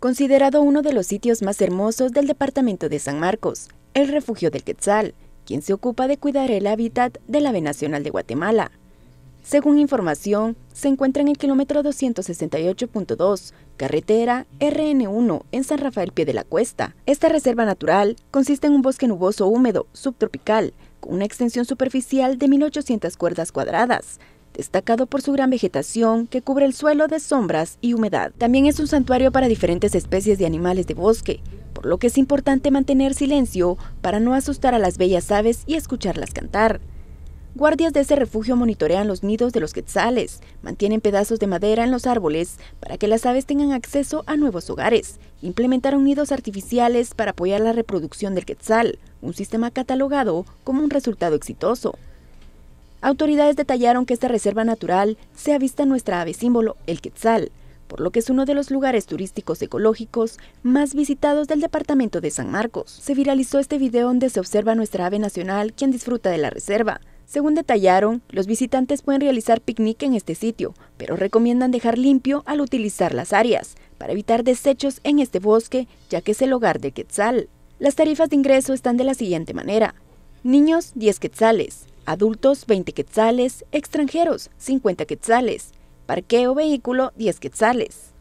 considerado uno de los sitios más hermosos del departamento de San Marcos, el refugio del Quetzal, quien se ocupa de cuidar el hábitat del ave nacional de Guatemala. Según información, se encuentra en el kilómetro 268.2, carretera RN1, en San Rafael Pie de la Cuesta. Esta reserva natural consiste en un bosque nuboso húmedo, subtropical, con una extensión superficial de 1.800 cuerdas cuadradas, destacado por su gran vegetación que cubre el suelo de sombras y humedad. También es un santuario para diferentes especies de animales de bosque, por lo que es importante mantener silencio para no asustar a las bellas aves y escucharlas cantar. Guardias de ese refugio monitorean los nidos de los quetzales, mantienen pedazos de madera en los árboles para que las aves tengan acceso a nuevos hogares, implementaron nidos artificiales para apoyar la reproducción del quetzal, un sistema catalogado como un resultado exitoso. Autoridades detallaron que esta reserva natural se avista en nuestra ave símbolo, el Quetzal, por lo que es uno de los lugares turísticos ecológicos más visitados del departamento de San Marcos. Se viralizó este video donde se observa nuestra ave nacional quien disfruta de la reserva. Según detallaron, los visitantes pueden realizar picnic en este sitio, pero recomiendan dejar limpio al utilizar las áreas, para evitar desechos en este bosque, ya que es el hogar de Quetzal. Las tarifas de ingreso están de la siguiente manera. Niños, 10 quetzales adultos 20 quetzales, extranjeros 50 quetzales, parqueo vehículo 10 quetzales.